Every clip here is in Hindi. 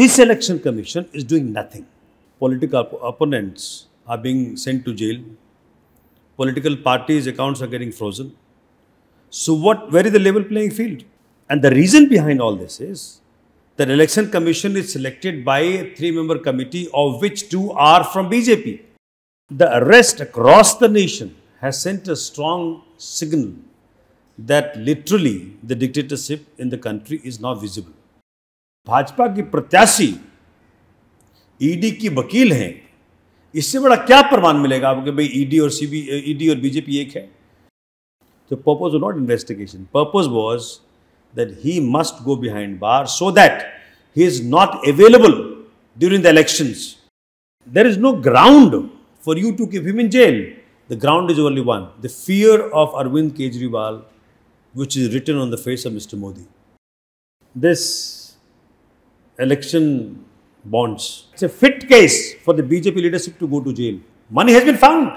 This election commission is doing nothing. Political op opponents are being sent to jail. Political parties' accounts are getting frozen. So what, where is the level playing field? And the reason behind all this is that election commission is selected by a three-member committee of which two are from BJP. The arrest across the nation has sent a strong signal that literally the dictatorship in the country is now visible. Bhajpa की प्रत्याशी ईडी e की वकील हैं इससे बड़ा क्या प्रमाण मिलेगा आपको भाई ईडी e और सीबी ईडी e और बीजेपी एक है तो पर्पज वो not investigation purpose was that he must go behind bar so that he is not available during the election there is no ground for you to give him in jail the ground is only one the fear of Arvind Kejriwal which is return on the face of mister Modi this election bonds. It's a fit case for the BJP leadership to go to jail. Money has been found.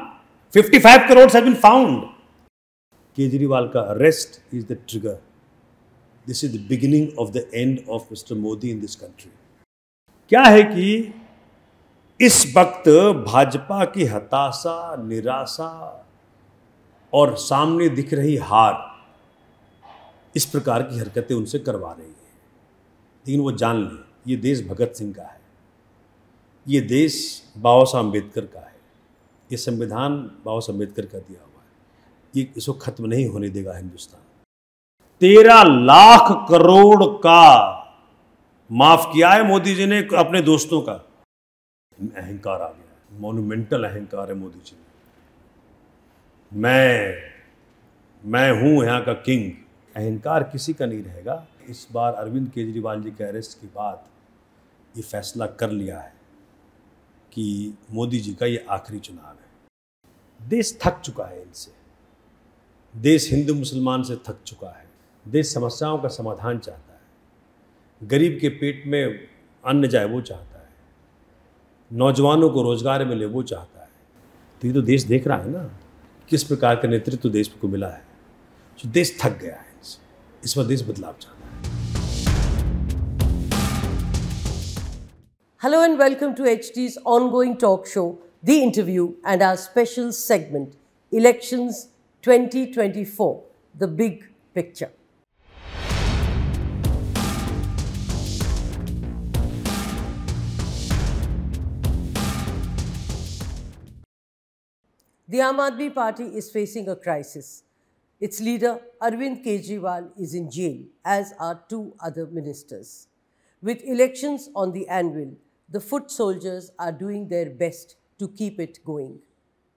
55 crores have been found. Kejriwal ka arrest is the trigger. This is the beginning of the end of Mr. Modi in this country. क्या है कि इस वक्त भाजपा की हताशा निराशा और सामने दिख रही हार इस प्रकार की हरकतें उनसे करवा रही है लेकिन वो जान लें ये देश भगत सिंह का है ये देश बाबा साहब अम्बेडकर का है ये संविधान बाबा साहब अम्बेडकर का दिया हुआ है ये इसको खत्म नहीं होने देगा हिंदुस्तान तेरह लाख करोड़ का माफ किया है मोदी जी ने अपने दोस्तों का अहंकार आ गया मोन्यूमेंटल अहंकार है मोदी जी ने मैं मैं हूं यहां का किंग अहंकार किसी का नहीं रहेगा इस बार अरविंद केजरीवाल जी के अरेस्ट के बाद ये फैसला कर लिया है कि मोदी जी का ये आखिरी चुनाव है देश थक चुका है इनसे देश हिंदू मुसलमान से थक चुका है देश समस्याओं का समाधान चाहता है गरीब के पेट में अन्न जाए वो चाहता है नौजवानों को रोज़गार मिले वो चाहता है तो ये तो देश देख रहा है ना किस प्रकार का नेतृत्व देश को मिला है जो देश थक गया है इस पर देश बदलाव चाहता है Hello and welcome to HD's ongoing talk show, The Interview, and our special segment, Elections 2024 The Big Picture. The Aam Aadmi Party is facing a crisis. Its leader, Arvind Kejriwal, is in jail, as are two other ministers. With elections on the anvil, the foot soldiers are doing their best to keep it going.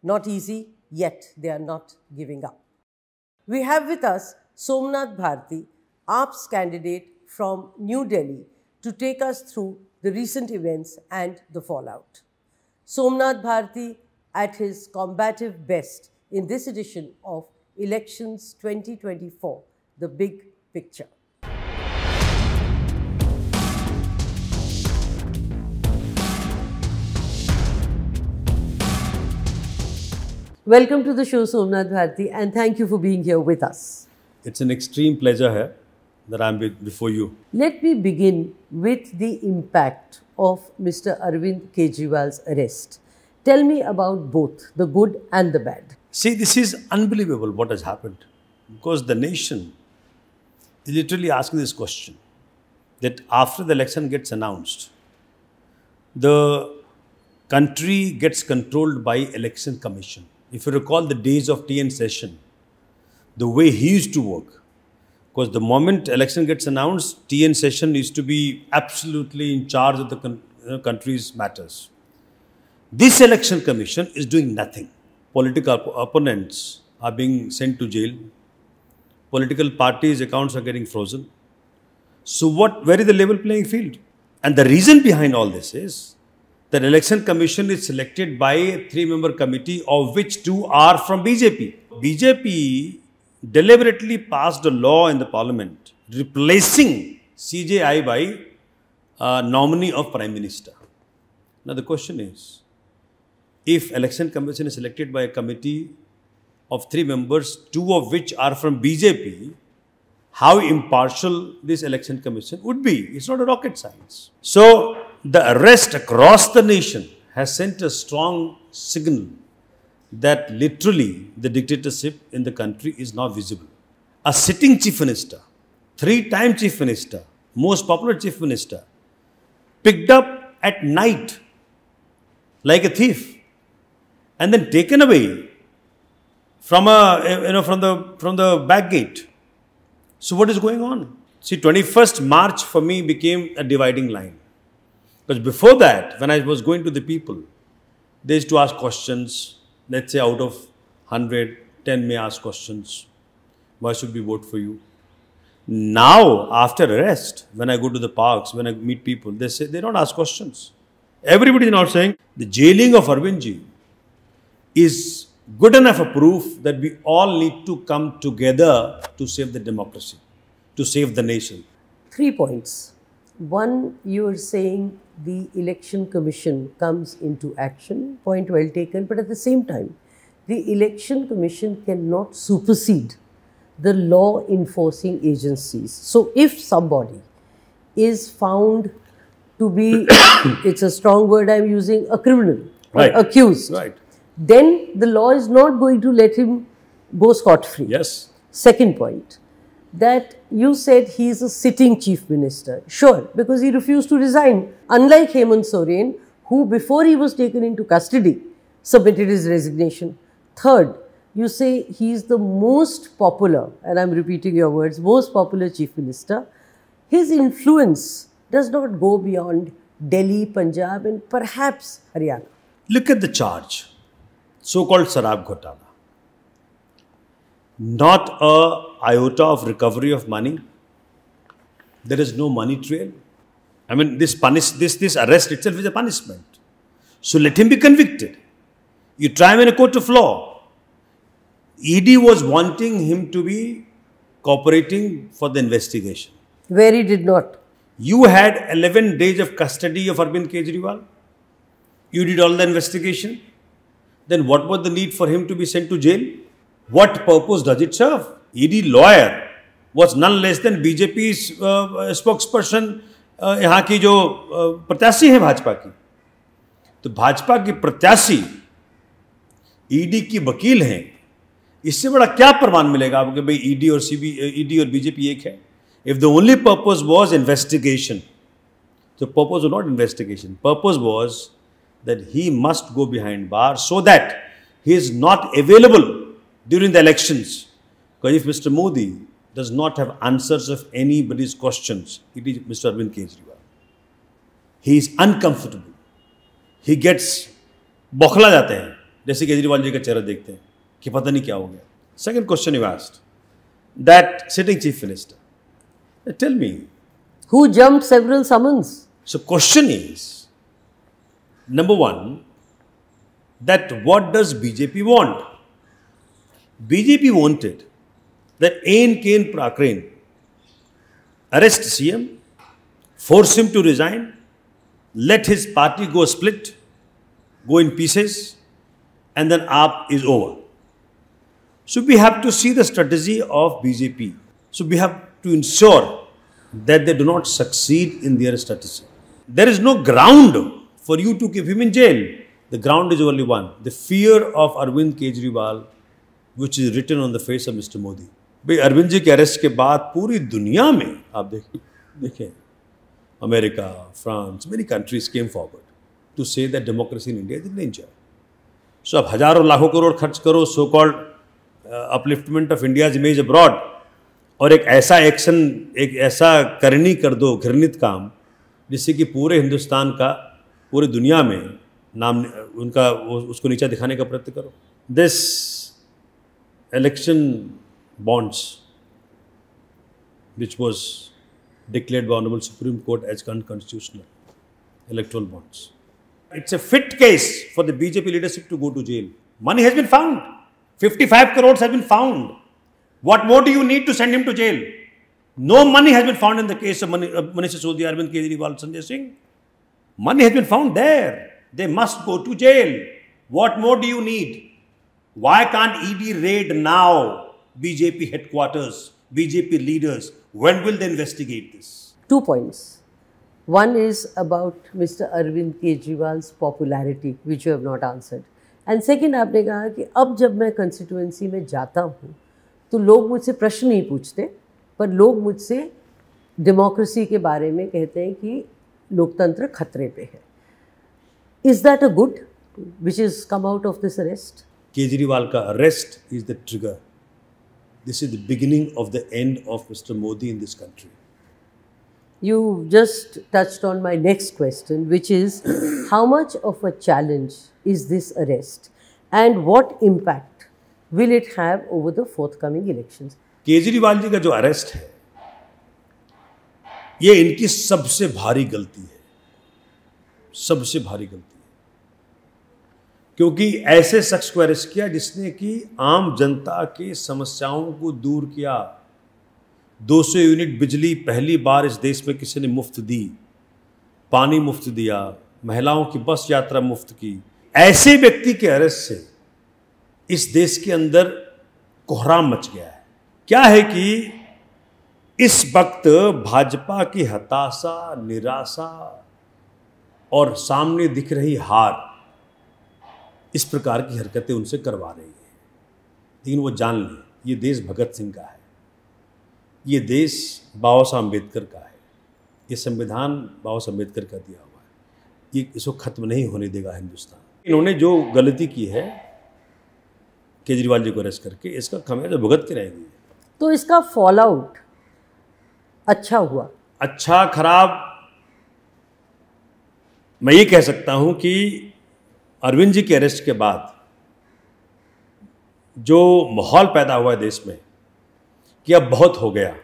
Not easy, yet they are not giving up. We have with us Somnath Bharti, ARPS candidate from New Delhi, to take us through the recent events and the fallout. Somnath Bharti, at his combative best in this edition of Elections 2024, the big picture. Welcome to the show, Somnath Bharti, and thank you for being here with us. It's an extreme pleasure here that I'm before you. Let me begin with the impact of Mr. Arvind Kejriwal's arrest. Tell me about both the good and the bad. See, this is unbelievable what has happened because the nation is literally asking this question that after the election gets announced, the country gets controlled by election commission if you recall the days of TN session, the way he used to work, because the moment election gets announced, TN session used to be absolutely in charge of the con- uh, country's matters. This election commission is doing nothing. Political op- opponents are being sent to jail. Political parties' accounts are getting frozen. So, what? Where is the level playing field? And the reason behind all this is that election commission is selected by a three-member committee of which two are from BJP. BJP deliberately passed a law in the parliament replacing CJI by a uh, nominee of prime minister. Now the question is, if election commission is selected by a committee of three members, two of which are from BJP, how impartial this election commission would be. It's not a rocket science. So the arrest across the nation has sent a strong signal that literally the dictatorship in the country is now visible. A sitting chief minister, three time chief minister, most popular chief minister, picked up at night like a thief and then taken away from a you know from the from the back gate. So what is going on? See, 21st March for me became a dividing line. Because before that, when I was going to the people, they used to ask questions. Let's say out of 100, 10 may ask questions. Why should we vote for you? Now, after arrest, when I go to the parks, when I meet people, they say they don't ask questions. Everybody is now saying the jailing of Arvindji is good enough a proof that we all need to come together to save the democracy, to save the nation. Three points. One, you are saying the election commission comes into action, point well taken, but at the same time, the election commission cannot supersede the law enforcing agencies. So, if somebody is found to be, it's a strong word I'm using, a criminal, right. accused, right. then the law is not going to let him go scot free. Yes. Second point that you said he is a sitting chief minister. Sure, because he refused to resign. Unlike Hemant Soren, who before he was taken into custody, submitted his resignation. Third, you say he is the most popular, and I'm repeating your words, most popular chief minister. His influence does not go beyond Delhi, Punjab, and perhaps Haryana. Look at the charge, so-called Sarab Ghotala. Not a iota of recovery of money. There is no money trail. I mean, this punish this this arrest itself is a punishment. So let him be convicted. You try him in a court of law. ED was wanting him to be cooperating for the investigation. Where he did not. You had 11 days of custody of Arvind Kejriwal. You did all the investigation. Then what was the need for him to be sent to jail? What purpose does it serve? ED lawyer was none less than BJP spokesperson यहाँ की जो uh, प्रत्याशी है भाजपा की तो भाजपा की प्रत्याशी ईडी e की वकील हैं इससे बड़ा क्या प्रमाण मिलेगा आपको भाई ईडी e और सीबी ईडी uh, e और बीजेपी एक है if the only purpose was investigation तो purpose not investigation purpose was that he must go behind bar so that he is not available during the elections Because if Mr. Modi does not have answers of anybody's questions, it is Mr. Arvind Kejriwal. He is uncomfortable. He gets bokhla jate हैं जैसे Kejriwal ji ka chehra dekhte हैं ki pata nahi kya ho gaya. Second question you asked, that sitting chief minister, tell me. Who jumped several summons? So question is, number one, that what does BJP want? BJP wanted that Ain Kain Prakrin. Arrest CM, force him to resign, let his party go split, go in pieces, and then AAP is over. So we have to see the strategy of BJP. So we have to ensure that they do not succeed in their strategy. There is no ground for you to keep him in jail. The ground is only one the fear of Arvind Kejriwal, which is written on the face of Mr. Modi. भाई अरविंद जी के अरेस्ट के बाद पूरी दुनिया में आप देखें देखें America France many countries came forward to say that democracy in India is danger so आप हजारों लाखों करोड़ खर्च करो so called upliftment of India's image abroad और एक ऐसा एक्शन एक ऐसा करनी कर दो घृणित काम जिससे कि पूरे हिंदुस्तान का पूरे दुनिया में नाम उनका उसको नीचा दिखाने का प्रयत्न करो this election bonds, which was declared by Honorable Supreme Court as unconstitutional, electoral bonds. It's a fit case for the BJP leadership to go to jail. Money has been found. 55 crores has been found. What more do you need to send him to jail? No money has been found in the case of uh, Manish Sodhi, Arvind Kejriwal, Sanjay Singh. Money has been found there. They must go to jail. What more do you need? Why can't ED raid now BJP headquarters, BJP leaders? When will they investigate this? Two points. One is about Mr. Arvind Kejriwal's popularity, which you have not answered. And second आपने कहा कि अब जब मैं कंस्टिट्यूंसी में जाता हूँ तो लोग मुझसे प्रश्न नहीं पूछते पर लोग मुझसे डेमोक्रेसी के बारे में कहते हैं कि लोकतंत्र खतरे पे है is that a good which is come out of this arrest Kejriwal का arrest is the trigger this is the beginning of the end of Mr. Modi in this country. You just touched on my next question, which is how much of a challenge is this arrest and what impact will it have over the forthcoming elections? Kejriwal ji का जो अरेस्ट है ये इनकी सबसे भारी गलती है सबसे भारी गलती क्योंकि ऐसे शख्स को अरेस्ट किया जिसने कि आम जनता के समस्याओं को दूर किया 200 यूनिट बिजली पहली बार इस देश में किसी ने मुफ्त दी पानी मुफ्त दिया महिलाओं की बस यात्रा मुफ्त की ऐसे व्यक्ति के अरेस्ट से इस देश के अंदर कोहराम मच गया है क्या है कि इस वक्त भाजपा की हताशा निराशा और सामने दिख रही हार इस प्रकार की हरकतें उनसे करवा रही हैं लेकिन वो जान लें ये देश भगत सिंह का है ये देश बाबा साहब अम्बेडकर का है ये संविधान बाबा साहब अम्बेडकर का दिया हुआ है ये इसको ख़त्म नहीं होने देगा हिंदुस्तान इन्होंने जो गलती की है केजरीवाल जी को अरेस्ट करके इसका खमें तो भुगत के रहेगी तो इसका फॉल आउट अच्छा हुआ अच्छा खराब मैं ये कह सकता हूँ कि अरविंद जी के अरेस्ट के बाद जो माहौल पैदा हुआ है देश में कि अब बहुत हो गया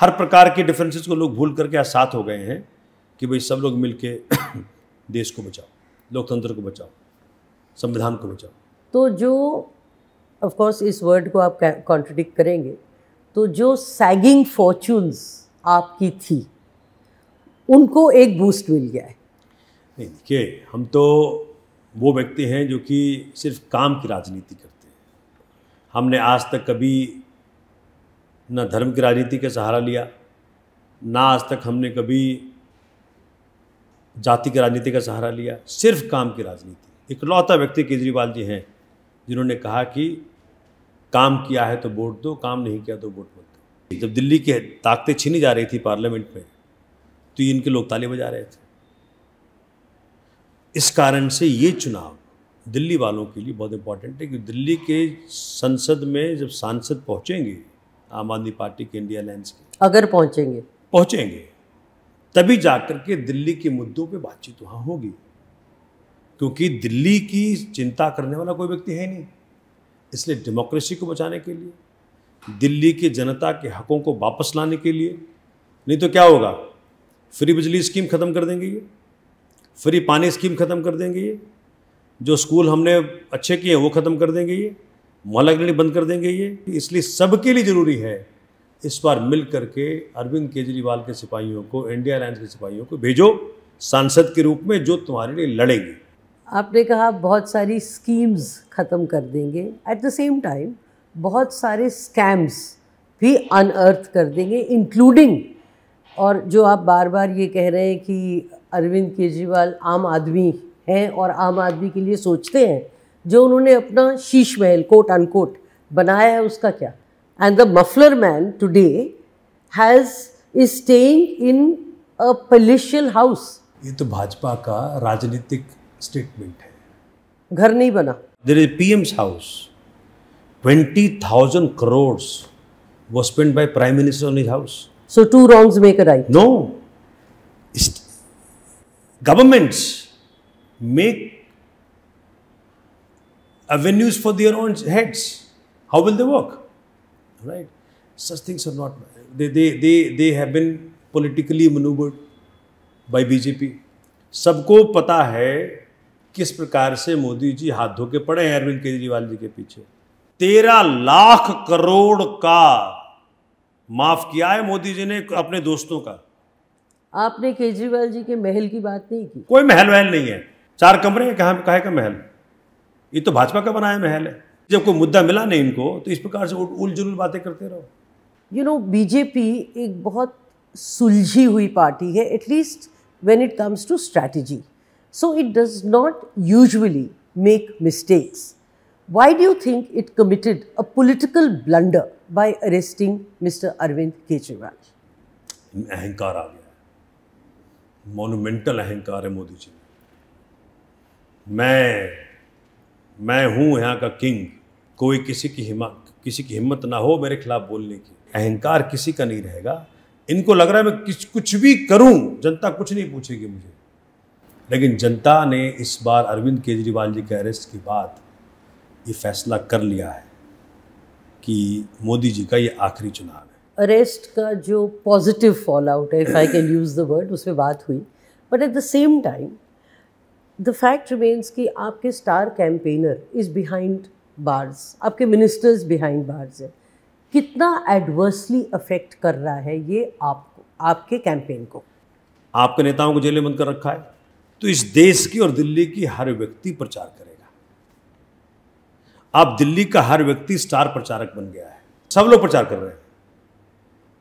हर प्रकार के डिफरेंसेस को लोग भूल करके आज साथ हो गए हैं कि भाई सब लोग मिल के देश को बचाओ लोकतंत्र को बचाओ संविधान को बचाओ तो जो ऑफकोर्स इस वर्ड को आप कॉन्ट्रडिक करेंगे तो जो सैगिंग फॉर्चून्स आपकी थी उनको एक बूस्ट मिल गया है नहीं देखिए हम तो वो व्यक्ति हैं जो कि सिर्फ काम की राजनीति करते हैं हमने आज तक कभी न धर्म की राजनीति का सहारा लिया ना आज तक हमने कभी जाति की राजनीति का सहारा लिया सिर्फ काम की राजनीति इकलौता व्यक्ति केजरीवाल जी हैं जिन्होंने कहा कि काम किया है तो वोट दो काम नहीं किया तो वोट मत दो जब दिल्ली की ताकतें छीनी जा रही थी पार्लियामेंट में तो इनके लोग ताले बजा रहे थे इस कारण से ये चुनाव दिल्ली वालों के लिए बहुत इम्पॉर्टेंट है कि दिल्ली के संसद में जब सांसद पहुंचेंगे आम आदमी पार्टी के इंडिया लैंड के अगर पहुंचेंगे पहुंचेंगे तभी जाकर के दिल्ली के मुद्दों पे बातचीत वहाँ होगी क्योंकि दिल्ली की चिंता करने वाला कोई व्यक्ति है नहीं इसलिए डेमोक्रेसी को बचाने के लिए दिल्ली की जनता के हकों को वापस लाने के लिए नहीं तो क्या होगा फ्री बिजली स्कीम ख़त्म कर देंगे ये फ्री पानी स्कीम ख़त्म कर देंगे ये जो स्कूल हमने अच्छे किए वो ख़त्म कर देंगे ये मोहल्ला क्लिनिक बंद कर देंगे ये इसलिए सबके लिए ज़रूरी है इस बार मिल करके अरविंद केजरीवाल के सिपाहियों को इंडिया अलायंस के सिपाहियों को भेजो सांसद के रूप में जो तुम्हारे लिए लड़ेंगे आपने कहा बहुत सारी स्कीम्स ख़त्म कर देंगे एट द सेम टाइम बहुत सारे स्कैम्स भी अनअर्थ कर देंगे इंक्लूडिंग और जो आप बार बार ये कह रहे हैं कि अरविंद केजरीवाल आम आदमी हैं और आम आदमी के लिए सोचते हैं जो उन्होंने अपना शीश महल कोट अनकोट बनाया है उसका क्या and the muffler man today has staying in a palatial house ये तो भाजपा का राजनीतिक स्टेटमेंट है घर नहीं बना there is P M's house twenty thousand crore was spend by prime minister on his house so two wrongs make a right no governments make avenues for their own heads, how will they work? Right? Such things are not, they, they, they, they have been politically maneuvered by BJP. सबको पता है किस प्रकार से मोदी जी हाथ धो के पड़े हैं अरविंद केजरीवाल जी के पीछे तेरह लाख करोड़ का माफ किया है मोदी जी ने अपने दोस्तों का आपने केजरीवाल जी के महल की बात नहीं की कोई महल वहल नहीं है चार कमरे हैं कहाँ कहे का महल ये तो भाजपा का बनाया महल है जब कोई मुद्दा मिला नहीं इनको तो इस प्रकार से उलझुल बातें करते रहो यू नो बीजेपी एक बहुत सुलझी हुई पार्टी है at least when it comes to strategy so it does not usually make mistakes Why do you think it committed a political blunder by arresting Mr. Arvind Kejriwal? अहंकार आ गया मोनूमेंटल अहंकार है मोदी जी मैं मैं हूं यहाँ का किंग कोई किसी की हिमा किसी की हिम्मत ना हो मेरे खिलाफ बोलने की अहंकार किसी का नहीं रहेगा इनको लग रहा है मैं किस कुछ भी करूं जनता कुछ नहीं पूछेगी मुझे लेकिन जनता ने इस बार अरविंद केजरीवाल जी के अरेस्ट के बाद ये फैसला कर लिया है कि मोदी जी का ये आखिरी चुनाव अरेस्ट का जो पॉजिटिव फॉल आउट है if I can use the word उस पर बात हुई but at the same time the fact remains कि आपके star campaigner is behind bars आपके मिनिस्टर्स बिहाइंड बार्स है कितना एडवर्सली अफेक्ट कर रहा है ये आपको आपके कैंपेन को आपके नेताओं को जेल में बंद कर रखा है तो इस देश की और दिल्ली की हर व्यक्ति प्रचार करेगा आप दिल्ली का हर व्यक्ति स्टार प्रचारक बन गया है सब लोग प्रचार कर रहे हैं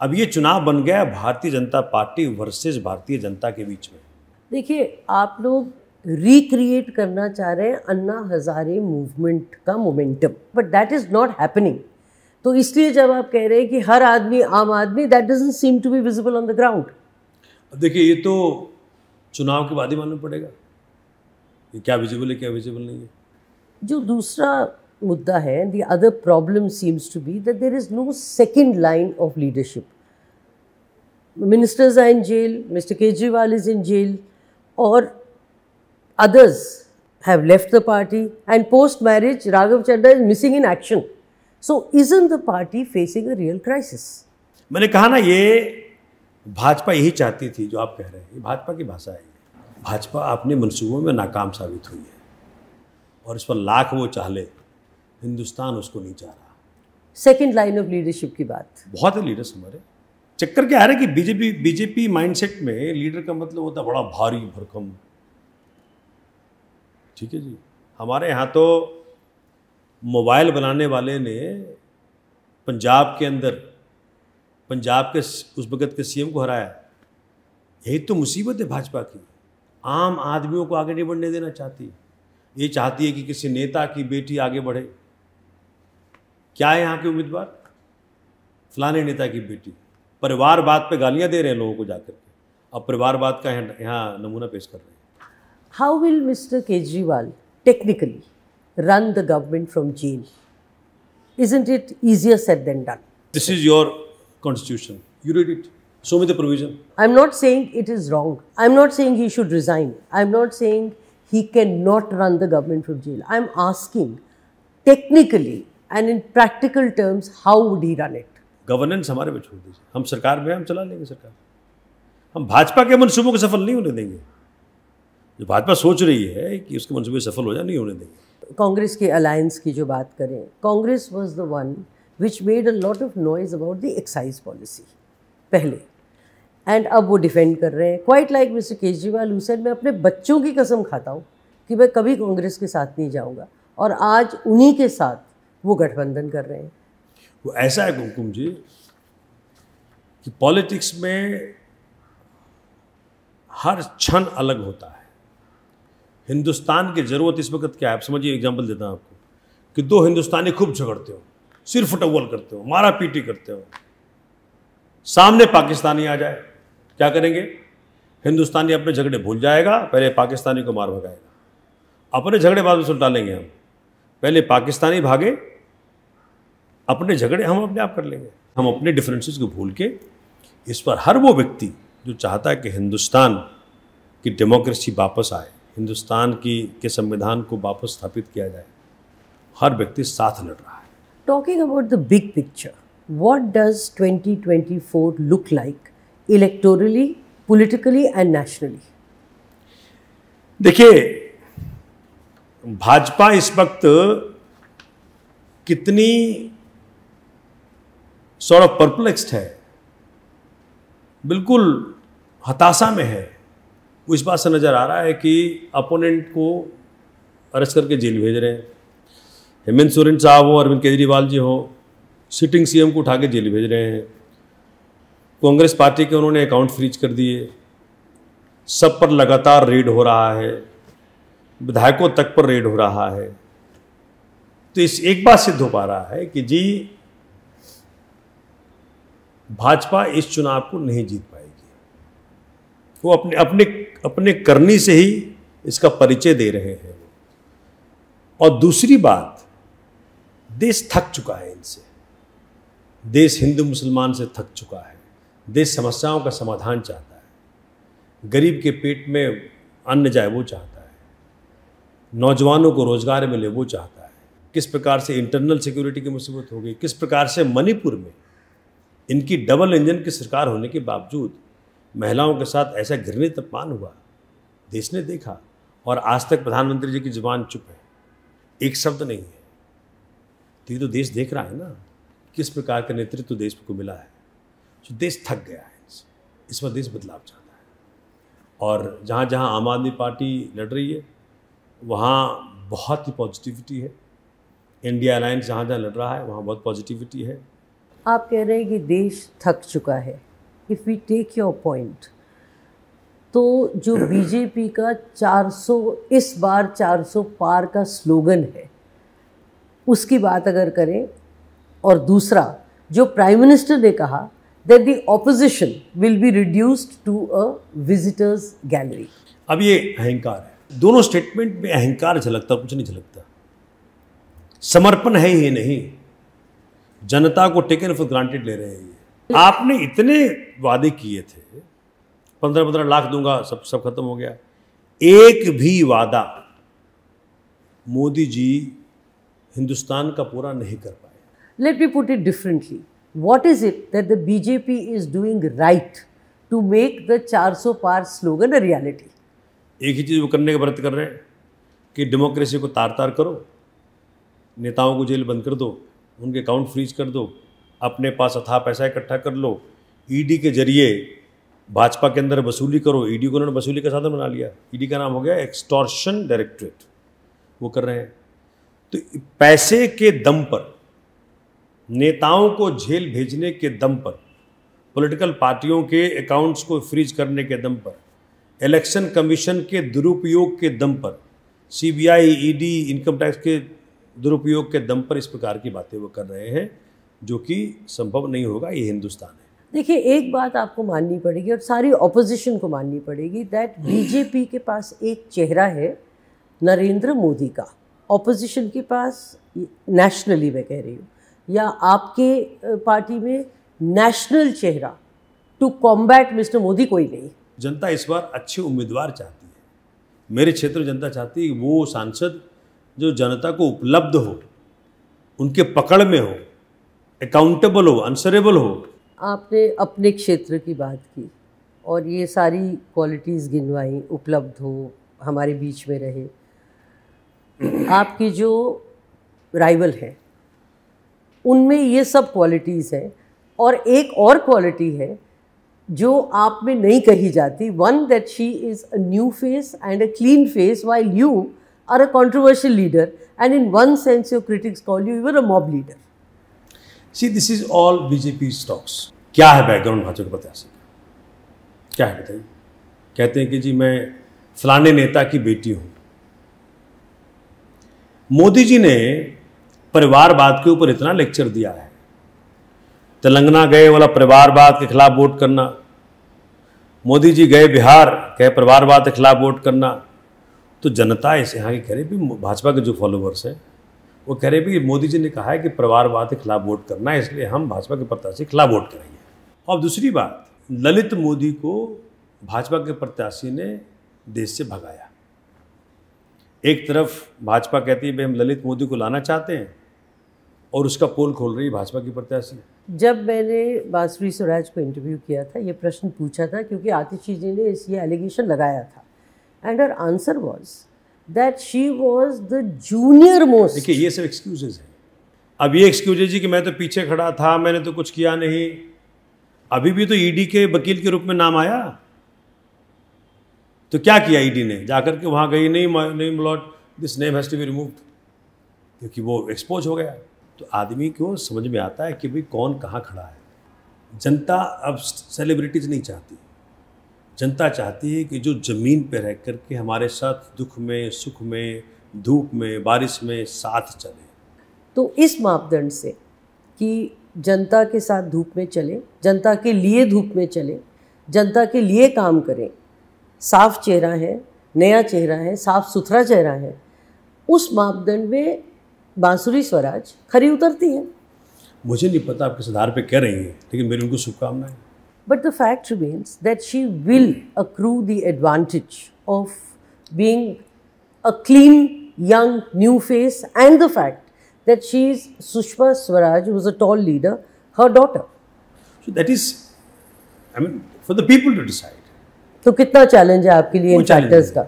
अब ये चुनाव बन गया भारतीय जनता पार्टी वर्सेस भारतीय जनता के बीच में देखिए आप लोग रिक्रिएट करना चाह रहे हैं अन्ना हजारे मूवमेंट का momentum but that is not happening तो इसलिए जब आप कह रहे हैं कि हर आदमी आम आदमी that doesn't seem to be visible on the ground देखिए ये तो चुनाव के बाद ही मालूम पड़ेगा ये क्या विजिबल है क्या विजिबल नहीं है जो दूसरा मुद्दा है the other problem seems to be that there is no second line of leadership ministers are in jail mister Kejriwal is in jail और others have left the party and post marriage Raghav Chadha is missing in action so is in the party facing a real crisis मैंने कहा ना ये भाजपा यही चाहती थी जो आप कह रहे हैं भाजपा की भाषा है भाजपा अपने मनसूबों में नाकाम साबित हुई है और इस पर लाख वो चाहले हिंदुस्तान उसको नहीं चाह रहा सेकेंड लाइन ऑफ लीडरशिप की बात बहुत है लीडर्स हमारे चक्कर क्या आ रहा है कि बीजेपी बीजेपी माइंडसेट में लीडर का मतलब होता है बड़ा भारी भरकम ठीक है जी हमारे यहाँ तो मोबाइल बनाने वाले ने पंजाब के अंदर पंजाब के उस वक़्त के सीएम को हराया यही तो मुसीबत है भाजपा की आम आदमियों को आगे नहीं बढ़ने देना चाहती ये चाहती है कि किसी नेता की बेटी आगे बढ़े क्या है यहाँ के उम्मीदवार फलाने नेता की बेटी परिवारवाद पे गालियाँ दे रहे हैं लोगों को जाकर के अब परिवारवाद का यहाँ नमूना पेश कर रहे हैं how will mister Kejriwal technically run the government from jail is isn't it easier said than done this is your constitution you read it so may the I am not saying it is wrong I am not saying he should resign I am not saying he can not run the government from jail I am asking technically and in practical terms how would he run it governance हमारे पे छोड़ दीजिए हम सरकार में हम चला लेंगे सरकार हम भाजपा के मनसूबों को सफल नहीं होने देंगे जो भाजपा सोच रही है कि उसके मनसूबे सफल हो जाए नहीं होने देंगे कांग्रेस के अलायंस की जो बात करें Congress was the one which made a lot of noise about the excise policy पहले एंड अब वो डिफेंड कर रहे हैं quite like mister Kejriwal Hussain मैं अपने बच्चों की कसम खाता हूँ कि मैं कभी कांग्रेस के साथ नहीं जाऊँगा और आज उन्हीं के साथ वो गठबंधन कर रहे हैं वो ऐसा है कुमकुम जी कि पॉलिटिक्स में हर क्षण अलग होता है हिंदुस्तान की ज़रूरत इस वक्त क्या है आप समझिए एग्जाम्पल देता हूँ आपको कि दो हिंदुस्तानी खूब झगड़ते हो सिर्फ टवल करते हो मारा पीटी करते हो सामने पाकिस्तानी आ जाए क्या करेंगे हिंदुस्तानी अपने झगड़े भूल जाएगा पहले पाकिस्तानी को मार भगाएगा अपने झगड़े बाद में सुलटा लेंगे हम पहले पाकिस्तानी भागे अपने झगड़े हम अपने आप कर लेंगे हम अपने डिफरेंसेस को भूल के इस पर हर वो व्यक्ति जो चाहता है कि हिंदुस्तान की डेमोक्रेसी वापस आए हिंदुस्तान की के संविधान को वापस स्थापित किया जाए हर व्यक्ति साथ लड़ रहा है talking about the big picture twenty twenty 2024 look like electorally politically and nationally देखिए भाजपा इस वक्त कितनी सॉर्ट ऑफ परप्लेक्स्ड है बिल्कुल हताशा में है वो इस बात से नज़र आ रहा है कि अपोनेंट को अरेस्ट करके जेल भेज रहे हैं हेमंत सोरेन साहब हो अरविंद केजरीवाल जी हो सिटिंग सीएम को उठा के जेल भेज रहे हैं कांग्रेस पार्टी के उन्होंने अकाउंट फ्रीज कर दिए सब पर लगातार रेड हो रहा है विधायकों तक पर रेड हो रहा है तो इस एक बात सिद्ध हो पा रहा है कि जी भाजपा इस चुनाव को नहीं जीत पाएगी वो अपने अपने अपने करनी से ही इसका परिचय दे रहे हैं और दूसरी बात देश थक चुका है इनसे देश हिंदू मुसलमान से थक चुका है देश समस्याओं का समाधान चाहता है गरीब के पेट में अन्न जाए वो चाहता है नौजवानों को रोज़गार मिले वो चाहता है किस प्रकार से इंटरनल सिक्योरिटी की मुसीबत हो गई किस प्रकार से मणिपुर में इनकी डबल इंजन की सरकार होने के बावजूद महिलाओं के साथ ऐसा घृणित अपमान हुआ देश ने देखा और आज तक प्रधानमंत्री जी की जुबान चुप है एक शब्द नहीं है तो ये तो देश देख रहा है ना किस प्रकार का नेतृत्व तो देश को मिला है तो देश थक गया है इस पर देश बदलाव चाहता है और जहाँ जहाँ आम आदमी पार्टी लड़ रही है वहाँ बहुत ही पॉजिटिविटी है इंडिया अलायंस जहाँ जहाँ लड़ रहा है वहाँ बहुत पॉजिटिविटी है आप कह रहे हैं कि देश थक चुका है if we take your point तो जो बीजेपी का 400 इस बार 400 पार का स्लोगन है उसकी बात अगर करें और दूसरा जो प्राइम मिनिस्टर ने कहा that the opposition will be reduced to a visitors gallery अब ये अहंकार है दोनों स्टेटमेंट में अहंकार झलकता कुछ नहीं झलकता समर्पण है ही नहीं जनता को टेकन फॉर ग्रांटेड ले रहे हैं ये आपने इतने वादे किए थे पंद्रह पंद्रह लाख दूंगा सब सब खत्म हो गया एक भी वादा मोदी जी हिंदुस्तान का पूरा नहीं कर पाए let me put it differently what is it that the BJP is doing right to make the चार सौ पार स्लोगन अ रियालिटी एक ही चीज़ वो करने का व्रत कर रहे हैं कि डेमोक्रेसी को तार तार करो नेताओं को जेल बंद कर दो उनके अकाउंट फ्रीज कर दो अपने पास अथाह पैसा इकट्ठा कर लो ईडी के जरिए भाजपा के अंदर वसूली करो ईडी को उन्होंने वसूली का साधन बना लिया ईडी का नाम हो गया एक्सटॉर्शन डायरेक्टरेट वो कर रहे हैं तो पैसे के दम पर नेताओं को जेल भेजने के दम पर पॉलिटिकल पार्टियों के अकाउंट्स को फ्रीज करने के दम पर इलेक्शन कमीशन के दुरुपयोग के दम पर सीबीआई ईडी इनकम टैक्स के दुरुपयोग के दम पर इस प्रकार की बातें वो कर रहे हैं जो कि संभव नहीं होगा ये हिंदुस्तान है देखिए एक बात आपको माननी पड़ेगी और सारी ऑपोजिशन को माननी पड़ेगी दैट बीजेपी के पास एक चेहरा है नरेंद्र मोदी का ऑपोजिशन के पास नेशनली मैं कह रही हूँ या आपके पार्टी में नेशनल चेहरा टू कॉम्बैट मिस्टर मोदी कोई नहीं जनता इस बार अच्छे उम्मीदवार चाहती है मेरे क्षेत्र जनता चाहती है वो सांसद जो जनता को उपलब्ध हो उनके पकड़ में हो अकाउंटेबल हो आंसरेबल हो आपने अपने क्षेत्र की बात की और ये सारी क्वालिटीज़ गिनवाई उपलब्ध हो हमारे बीच में रहे आपकी जो राइवल है उनमें ये सब क्वालिटीज़ हैं और एक और क्वालिटी है जो आप में नहीं कही जाती one that she is a new face and a clean face while you are a controversial leader, and in one sense, your critics call you even a mob leader. See, this is all BJP stocks क्या है बैकग्राउंड भाजपा के प्रत्याशी का क्या है बताइए कहते हैं कि जी मैं फलाने नेता की बेटी हूं मोदी जी ने परिवारवाद के ऊपर इतना लेक्चर दिया है तेलंगाना गए वाला परिवारवाद के खिलाफ वोट करना मोदी जी गए बिहार गए परिवारवाद के खिलाफ वोट करना तो जनता ऐसे यहाँ की कह रही भी भाजपा के जो फॉलोवर्स हैं वो कह रहे भी मोदी जी ने कहा है कि परिवारवाद के खिलाफ वोट करना है इसलिए हम भाजपा के प्रत्याशी खिलाफ वोट करेंगे और दूसरी बात ललित मोदी को भाजपा के प्रत्याशी ने देश से भगाया एक तरफ भाजपा कहती है भाई हम ललित मोदी को लाना चाहते हैं और उसका पोल खोल रही है भाजपा की प्रत्याशी जब मैंने बासुरी स्वराज को इंटरव्यू किया था ये प्रश्न पूछा था क्योंकि आतिशी जी ने इस ये एलिगेशन लगाया था and her answer was that she was the junior most देखिए ये सब एक्सक्यूजेज है अब ये एक्सक्यूजेज कि मैं तो पीछे खड़ा था मैंने तो कुछ किया नहीं अभी भी तो ईडी e के वकील के रूप में नाम आया तो क्या किया ईडी e ने जाकर के वहाँ गई नहीं नहीं lot this name has to be removed क्योंकि वो एक्सपोज हो गया तो आदमी को समझ में आता है कि भाई कौन कहाँ खड़ा है जनता अब सेलिब्रिटीज़ नहीं चाहती जनता चाहती है कि जो ज़मीन पर रह कर के हमारे साथ दुख में सुख में धूप में बारिश में साथ चले तो इस मापदंड से कि जनता के साथ धूप में चले जनता के लिए धूप में चले जनता के लिए काम करें साफ चेहरा है नया चेहरा है साफ सुथरा चेहरा है उस मापदंड में बांसुरी स्वराज खरी उतरती है मुझे नहीं पता आप किस आधार पर कह रही हैं लेकिन मेरी उनको शुभकामनाएं But the fact remains that she will accrue the advantage of being a clean, young, new face and the fact that she is Sushma Swaraj, who is a tall leader, her daughter. So that is, I mean, for the people to decide. तो कितना चैलेंज है आपके लिए इन फैक्टर्स का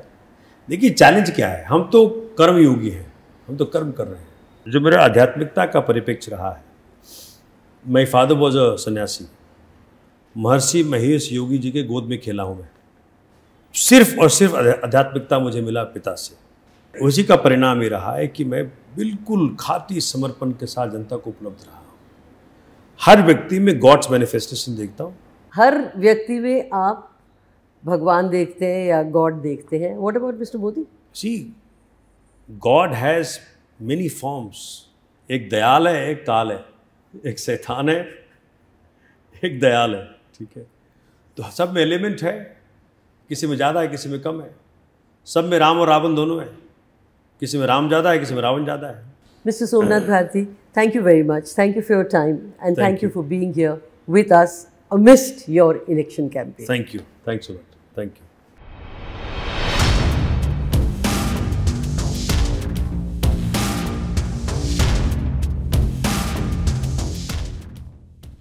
देखिए चैलेंज क्या है हम तो कर्मयोगी हैं हम तो कर्म कर रहे हैं जो मेरा आध्यात्मिकता का परिप्रेक्ष्य रहा है माई फादर वॉज अ सन्यासी महर्षि महेश योगी जी के गोद में खेला हूँ मैं सिर्फ और सिर्फ आध्यात्मिकता मुझे मिला पिता से उसी का परिणाम ये रहा है कि मैं बिल्कुल खाती समर्पण के साथ जनता को उपलब्ध रहा हूँ हर व्यक्ति में गॉड्स मैनिफेस्टेशन देखता हूँ हर व्यक्ति में आप भगवान देखते हैं या गॉड देखते हैं what about mister Modi see God has many forms एक दयाल है एक काल है एक सैथान है एक दयाल है ठीक है तो सब में एलिमेंट है किसी में ज़्यादा है किसी में कम है सब में राम और रावण दोनों है किसी में राम ज़्यादा है किसी में रावण ज़्यादा है mister Somnath Bharti thank you very much thank you for your time and thank you for being here with us amidst your election campaign. Thank you. Thanks so much thank you